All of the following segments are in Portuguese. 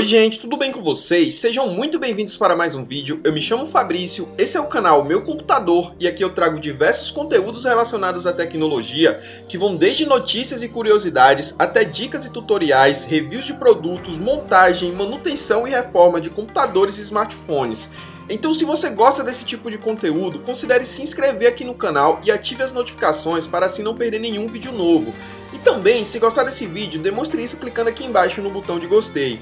Oi gente, tudo bem com vocês? Sejam muito bem-vindos para mais um vídeo. Eu me chamo Fabrício, esse é o canal Meu Computador e aqui eu trago diversos conteúdos relacionados à tecnologia, que vão desde notícias e curiosidades até dicas e tutoriais, reviews de produtos, montagem, manutenção e reforma de computadores e smartphones. Então, se você gosta desse tipo de conteúdo, considere se inscrever aqui no canal e ative as notificações para assim não perder nenhum vídeo novo. E também, se gostar desse vídeo, demonstre isso clicando aqui embaixo no botão de gostei.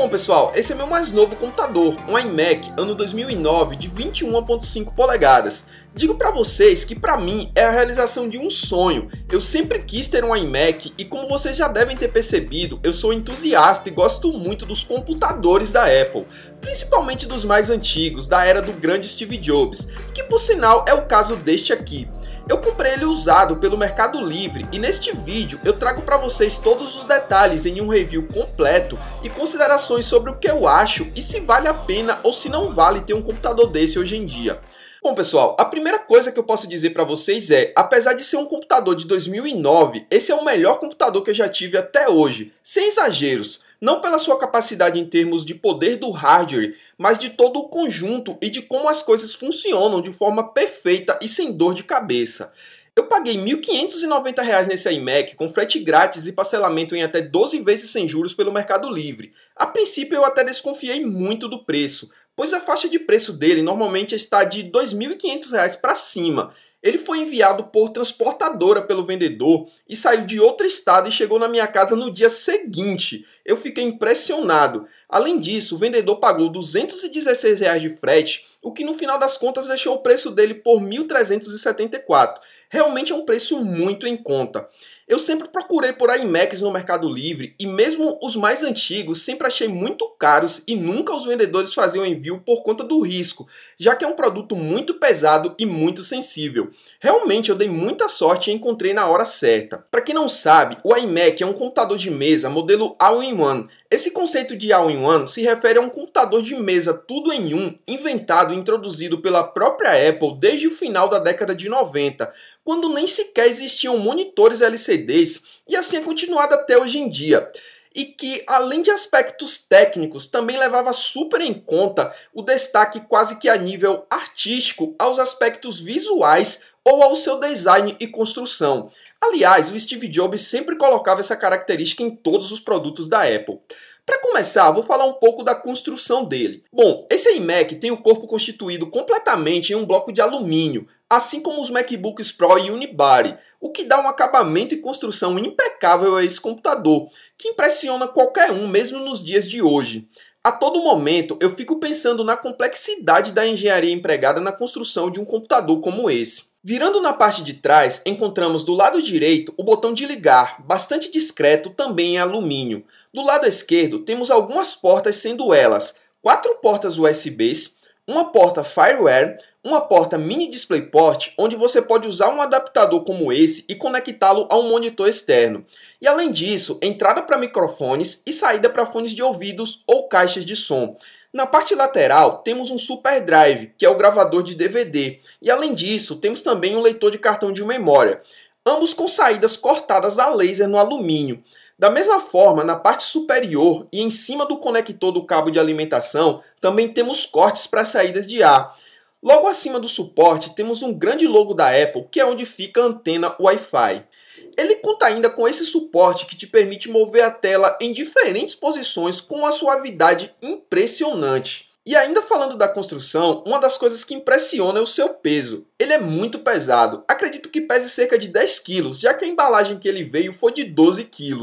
Bom pessoal, esse é meu mais novo computador, um iMac ano 2009 de 21.5 polegadas. Digo para vocês que para mim é a realização de um sonho. Eu sempre quis ter um iMac e como vocês já devem ter percebido, eu sou entusiasta e gosto muito dos computadores da Apple, principalmente dos mais antigos, da era do grande Steve Jobs, que por sinal é o caso deste aqui. Eu comprei ele usado pelo Mercado Livre e neste vídeo eu trago para vocês todos os detalhes em um review completo e considerações sobre o que eu acho e se vale a pena ou se não vale ter um computador desse hoje em dia. Bom, pessoal, a primeira coisa que eu posso dizer para vocês é, apesar de ser um computador de 2009, esse é o melhor computador que eu já tive até hoje, sem exageros não pela sua capacidade em termos de poder do hardware, mas de todo o conjunto e de como as coisas funcionam de forma perfeita e sem dor de cabeça. Eu paguei R$ 1.590 nesse iMac, com frete grátis e parcelamento em até 12 vezes sem juros pelo Mercado Livre. A princípio eu até desconfiei muito do preço, pois a faixa de preço dele normalmente está de R$ 2.500 para cima, ele foi enviado por transportadora pelo vendedor e saiu de outro estado e chegou na minha casa no dia seguinte. Eu fiquei impressionado. Além disso, o vendedor pagou R$ 216 reais de frete, o que no final das contas deixou o preço dele por R$ 1.374. Realmente é um preço muito em conta. Eu sempre procurei por iMacs no Mercado Livre e mesmo os mais antigos sempre achei muito caros e nunca os vendedores faziam envio por conta do risco, já que é um produto muito pesado e muito sensível. Realmente eu dei muita sorte e encontrei na hora certa. Para quem não sabe, o iMac é um computador de mesa modelo All-in-One esse conceito de all-in-one se refere a um computador de mesa tudo em um, inventado e introduzido pela própria Apple desde o final da década de 90, quando nem sequer existiam monitores LCDs, e assim é continuado até hoje em dia e que, além de aspectos técnicos, também levava super em conta o destaque quase que a nível artístico aos aspectos visuais ou ao seu design e construção. Aliás, o Steve Jobs sempre colocava essa característica em todos os produtos da Apple. Para começar, vou falar um pouco da construção dele. Bom, esse iMac tem o corpo constituído completamente em um bloco de alumínio, assim como os MacBooks Pro e Unibody, o que dá um acabamento e construção impecável a esse computador, que impressiona qualquer um mesmo nos dias de hoje. A todo momento eu fico pensando na complexidade da engenharia empregada na construção de um computador como esse. Virando na parte de trás, encontramos do lado direito o botão de ligar, bastante discreto, também em alumínio. Do lado esquerdo, temos algumas portas, sendo elas quatro portas USBs, uma porta Fireware, uma porta Mini DisplayPort, onde você pode usar um adaptador como esse e conectá-lo a um monitor externo. E além disso, entrada para microfones e saída para fones de ouvidos ou caixas de som. Na parte lateral, temos um super drive, que é o gravador de DVD, e além disso, temos também um leitor de cartão de memória, ambos com saídas cortadas a laser no alumínio. Da mesma forma, na parte superior e em cima do conector do cabo de alimentação, também temos cortes para saídas de ar. Logo acima do suporte, temos um grande logo da Apple, que é onde fica a antena Wi-Fi. Ele conta ainda com esse suporte que te permite mover a tela em diferentes posições com uma suavidade impressionante. E ainda falando da construção, uma das coisas que impressiona é o seu peso. Ele é muito pesado, acredito que pese cerca de 10 kg, já que a embalagem que ele veio foi de 12 kg.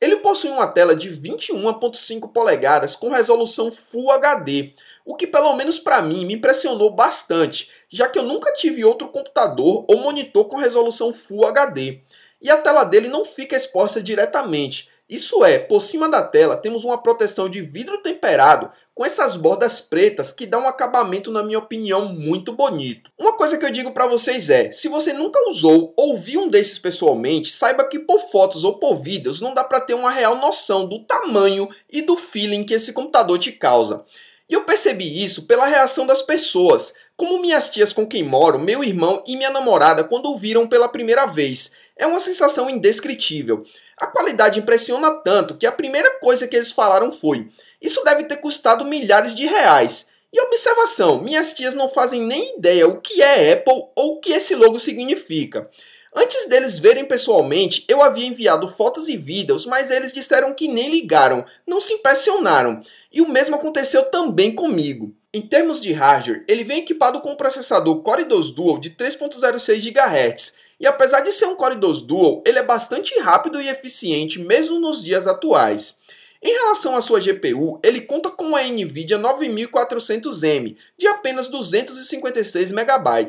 Ele possui uma tela de 21.5 polegadas com resolução Full HD, o que pelo menos para mim me impressionou bastante, já que eu nunca tive outro computador ou monitor com resolução Full HD e a tela dele não fica exposta diretamente. Isso é, por cima da tela temos uma proteção de vidro temperado com essas bordas pretas que dá um acabamento, na minha opinião, muito bonito. Uma coisa que eu digo para vocês é, se você nunca usou ou viu um desses pessoalmente, saiba que por fotos ou por vídeos não dá para ter uma real noção do tamanho e do feeling que esse computador te causa. E eu percebi isso pela reação das pessoas, como minhas tias com quem moro, meu irmão e minha namorada quando o viram pela primeira vez. É uma sensação indescritível. A qualidade impressiona tanto que a primeira coisa que eles falaram foi: Isso deve ter custado milhares de reais. E observação: minhas tias não fazem nem ideia o que é Apple ou o que esse logo significa. Antes deles verem pessoalmente, eu havia enviado fotos e vídeos, mas eles disseram que nem ligaram, não se impressionaram. E o mesmo aconteceu também comigo. Em termos de hardware, ele vem equipado com um processador Core 2 Dual de 3.06 GHz e apesar de ser um Core 2 Dual, ele é bastante rápido e eficiente mesmo nos dias atuais. Em relação à sua GPU, ele conta com a NVIDIA 9400M, de apenas 256 MB,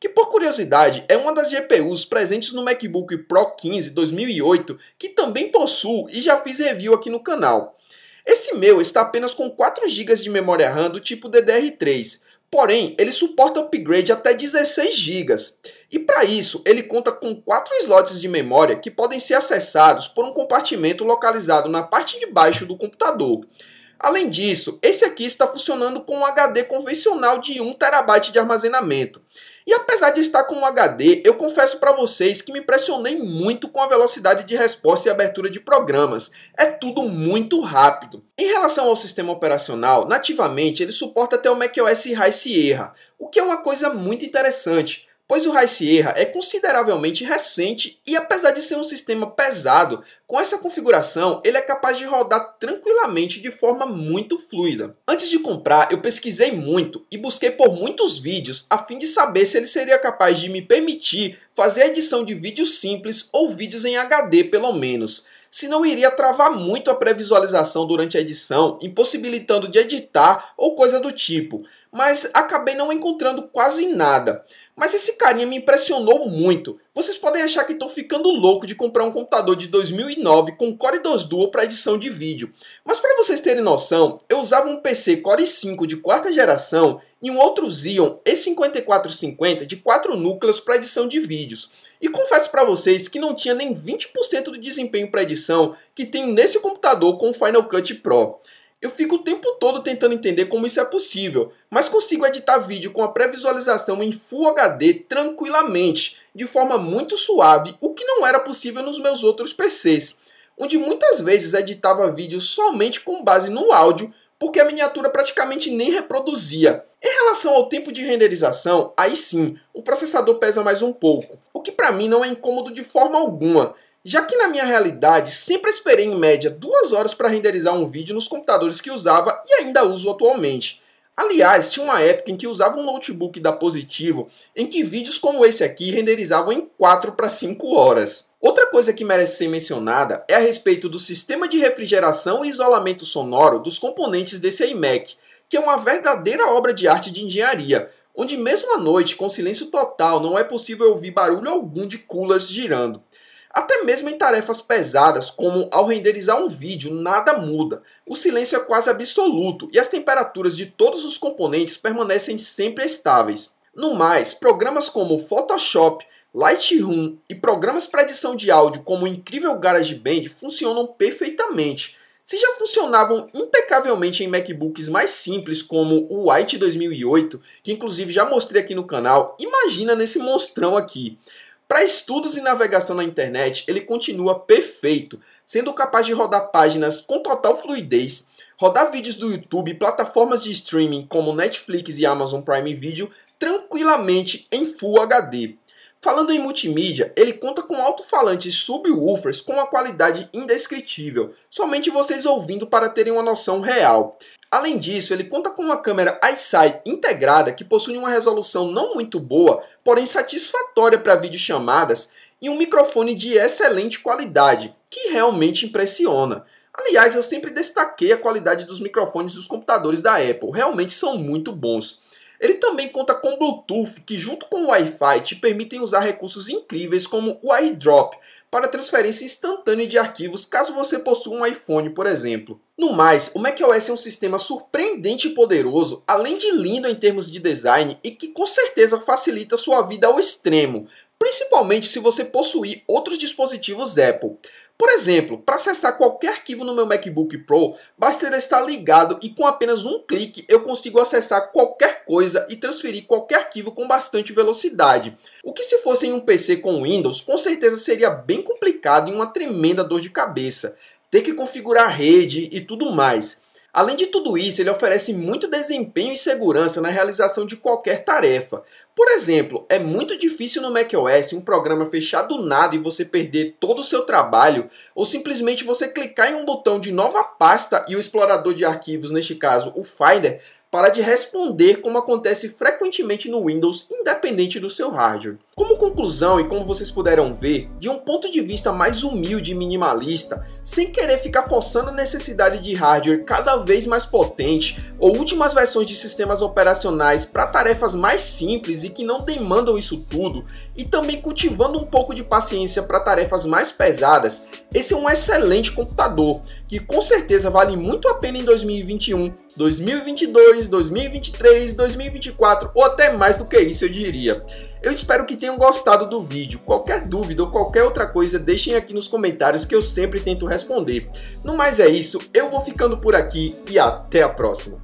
que por curiosidade é uma das GPUs presentes no MacBook Pro 15 2008, que também possuo e já fiz review aqui no canal. Esse meu está apenas com 4 GB de memória RAM do tipo DDR3, Porém, ele suporta upgrade até 16 GB. E para isso, ele conta com quatro slots de memória que podem ser acessados por um compartimento localizado na parte de baixo do computador. Além disso, esse aqui está funcionando com um HD convencional de 1 TB de armazenamento. E apesar de estar com um HD, eu confesso para vocês que me impressionei muito com a velocidade de resposta e abertura de programas. É tudo muito rápido. Em relação ao sistema operacional, nativamente ele suporta até o macOS High Sierra, o que é uma coisa muito interessante pois o Sierra é consideravelmente recente e apesar de ser um sistema pesado, com essa configuração ele é capaz de rodar tranquilamente de forma muito fluida. Antes de comprar, eu pesquisei muito e busquei por muitos vídeos a fim de saber se ele seria capaz de me permitir fazer a edição de vídeos simples ou vídeos em HD pelo menos Se não iria travar muito a pré-visualização durante a edição, impossibilitando de editar ou coisa do tipo, mas acabei não encontrando quase nada. Mas esse carinha me impressionou muito. Vocês podem achar que estou ficando louco de comprar um computador de 2009 com Core 2 Duo para edição de vídeo. Mas para vocês terem noção, eu usava um PC Core 5 de quarta geração e um outro Xeon E5450 de 4 núcleos para edição de vídeos. E confesso para vocês que não tinha nem 20% do desempenho para edição que tenho nesse computador com o Final Cut Pro. Eu fico o tempo todo tentando entender como isso é possível, mas consigo editar vídeo com a pré-visualização em Full HD tranquilamente, de forma muito suave, o que não era possível nos meus outros PCs, onde muitas vezes editava vídeo somente com base no áudio, porque a miniatura praticamente nem reproduzia. Em relação ao tempo de renderização, aí sim, o processador pesa mais um pouco, o que para mim não é incômodo de forma alguma, já que na minha realidade sempre esperei em média duas horas para renderizar um vídeo nos computadores que usava e ainda uso atualmente. Aliás, tinha uma época em que usava um notebook da Positivo em que vídeos como esse aqui renderizavam em 4 para 5 horas. Outra coisa que merece ser mencionada é a respeito do sistema de refrigeração e isolamento sonoro dos componentes desse iMac, que é uma verdadeira obra de arte de engenharia, onde mesmo à noite, com silêncio total, não é possível ouvir barulho algum de coolers girando. Até mesmo em tarefas pesadas, como ao renderizar um vídeo, nada muda. O silêncio é quase absoluto e as temperaturas de todos os componentes permanecem sempre estáveis. No mais, programas como Photoshop, Lightroom e programas para edição de áudio como o incrível GarageBand funcionam perfeitamente. Se já funcionavam impecavelmente em MacBooks mais simples como o White 2008, que inclusive já mostrei aqui no canal, imagina nesse monstrão aqui. Para estudos e navegação na internet, ele continua perfeito, sendo capaz de rodar páginas com total fluidez, rodar vídeos do YouTube e plataformas de streaming como Netflix e Amazon Prime Video tranquilamente em Full HD. Falando em multimídia, ele conta com alto-falantes subwoofers com uma qualidade indescritível, somente vocês ouvindo para terem uma noção real. Além disso, ele conta com uma câmera iSight integrada que possui uma resolução não muito boa, porém satisfatória para videochamadas, e um microfone de excelente qualidade, que realmente impressiona. Aliás, eu sempre destaquei a qualidade dos microfones dos computadores da Apple, realmente são muito bons. Ele também conta com Bluetooth, que junto com o Wi-Fi te permitem usar recursos incríveis como o AirDrop para transferência instantânea de arquivos caso você possua um iPhone, por exemplo. No mais, o macOS é um sistema surpreendente e poderoso, além de lindo em termos de design e que com certeza facilita sua vida ao extremo, principalmente se você possuir outros dispositivos Apple. Por exemplo, para acessar qualquer arquivo no meu MacBook Pro, basta estar ligado e com apenas um clique eu consigo acessar qualquer coisa e transferir qualquer arquivo com bastante velocidade. O que se fosse em um PC com Windows, com certeza seria bem complicado e uma tremenda dor de cabeça. Ter que configurar a rede e tudo mais. Além de tudo isso, ele oferece muito desempenho e segurança na realização de qualquer tarefa. Por exemplo, é muito difícil no macOS um programa fechar do nada e você perder todo o seu trabalho, ou simplesmente você clicar em um botão de nova pasta e o explorador de arquivos, neste caso o Finder, parar de responder como acontece frequentemente no Windows, independente do seu hardware. Como conclusão, e como vocês puderam ver, de um ponto de vista mais humilde e minimalista, sem querer ficar forçando a necessidade de hardware cada vez mais potente ou últimas versões de sistemas operacionais para tarefas mais simples e que não demandam isso tudo, e também cultivando um pouco de paciência para tarefas mais pesadas, esse é um excelente computador que com certeza vale muito a pena em 2021, 2022, 2023, 2024 ou até mais do que isso eu diria. Eu espero que tenham gostado do vídeo. Qualquer dúvida ou qualquer outra coisa, deixem aqui nos comentários que eu sempre tento responder. No mais é isso, eu vou ficando por aqui e até a próxima.